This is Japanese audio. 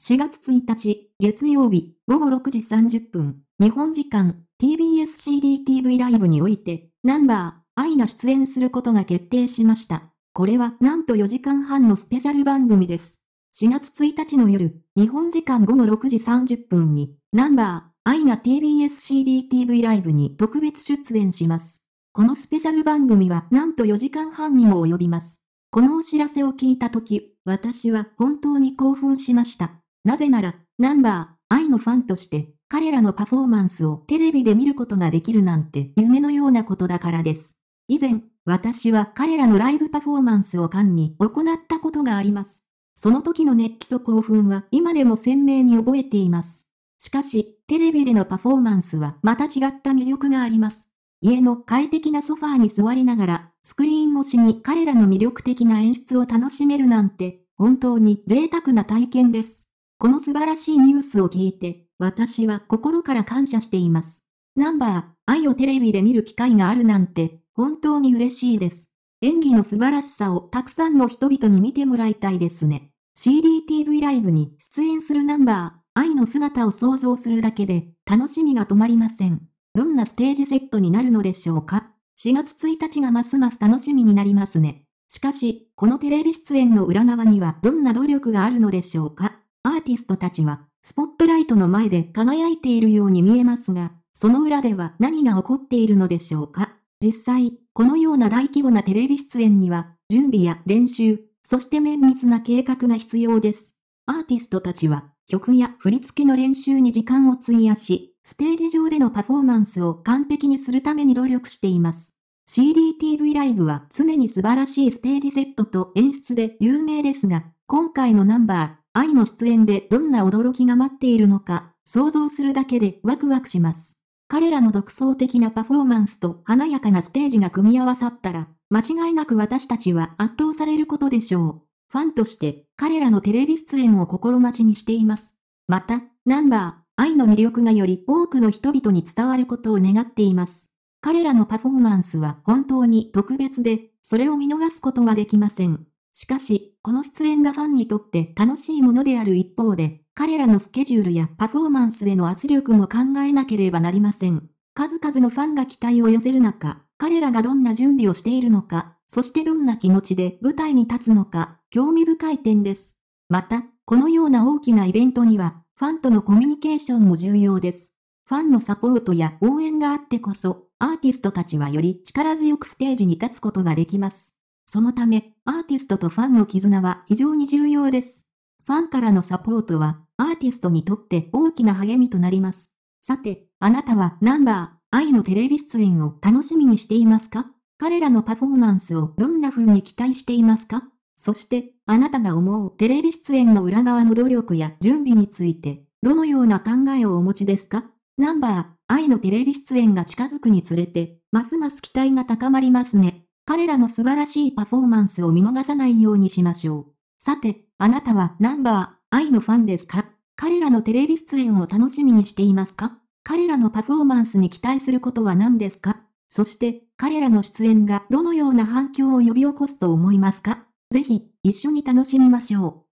4月1日、月曜日、午後6時30分、日本時間、TBSCDTV ライブにおいて、ナンバー、愛が出演することが決定しました。これはなんと4時間半のスペシャル番組です。4月1日の夜、日本時間午後6時30分に、ナンバー、愛が TBSCDTV ライブに特別出演します。このスペシャル番組はなんと4時間半にも及びます。このお知らせを聞いたとき、私は本当に興奮しました。なぜなら、ナンバー、愛のファンとして、彼らのパフォーマンスをテレビで見ることができるなんて夢のようなことだからです。以前、私は彼らのライブパフォーマンスを間に行ったことがあります。その時の熱気と興奮は今でも鮮明に覚えています。しかし、テレビでのパフォーマンスはまた違った魅力があります。家の快適なソファーに座りながら、スクリーン越しに彼らの魅力的な演出を楽しめるなんて、本当に贅沢な体験です。この素晴らしいニュースを聞いて、私は心から感謝しています。ナンバー、愛をテレビで見る機会があるなんて、本当に嬉しいです。演技の素晴らしさをたくさんの人々に見てもらいたいですね。CDTV ライブに出演するナンバー、愛の姿を想像するだけで楽しみが止まりません。どんなステージセットになるのでしょうか ?4 月1日がますます楽しみになりますね。しかし、このテレビ出演の裏側にはどんな努力があるのでしょうかアーティストたちは、スポットライトの前で輝いているように見えますが、その裏では何が起こっているのでしょうか。実際、このような大規模なテレビ出演には、準備や練習、そして綿密な計画が必要です。アーティストたちは、曲や振り付けの練習に時間を費やし、ステージ上でのパフォーマンスを完璧にするために努力しています。CDTV ライブは常に素晴らしいステージセットと演出で有名ですが、今回のナンバー、愛の出演でどんな驚きが待っているのか、想像するだけでワクワクします。彼らの独創的なパフォーマンスと華やかなステージが組み合わさったら、間違いなく私たちは圧倒されることでしょう。ファンとして、彼らのテレビ出演を心待ちにしています。また、ナンバー、愛の魅力がより多くの人々に伝わることを願っています。彼らのパフォーマンスは本当に特別で、それを見逃すことはできません。しかし、この出演がファンにとって楽しいものである一方で、彼らのスケジュールやパフォーマンスへの圧力も考えなければなりません。数々のファンが期待を寄せる中、彼らがどんな準備をしているのか、そしてどんな気持ちで舞台に立つのか、興味深い点です。また、このような大きなイベントには、ファンとのコミュニケーションも重要です。ファンのサポートや応援があってこそ、アーティストたちはより力強くステージに立つことができます。そのため、アーティストとファンの絆は非常に重要です。ファンからのサポートは、アーティストにとって大きな励みとなります。さて、あなたはナンバー、愛のテレビ出演を楽しみにしていますか彼らのパフォーマンスをどんな風に期待していますかそして、あなたが思うテレビ出演の裏側の努力や準備について、どのような考えをお持ちですかナンバー、愛のテレビ出演が近づくにつれて、ますます期待が高まりますね。彼らの素晴らしいパフォーマンスを見逃さないようにしましょう。さて、あなたはナンバー、愛のファンですか彼らのテレビ出演を楽しみにしていますか彼らのパフォーマンスに期待することは何ですかそして、彼らの出演がどのような反響を呼び起こすと思いますかぜひ、一緒に楽しみましょう。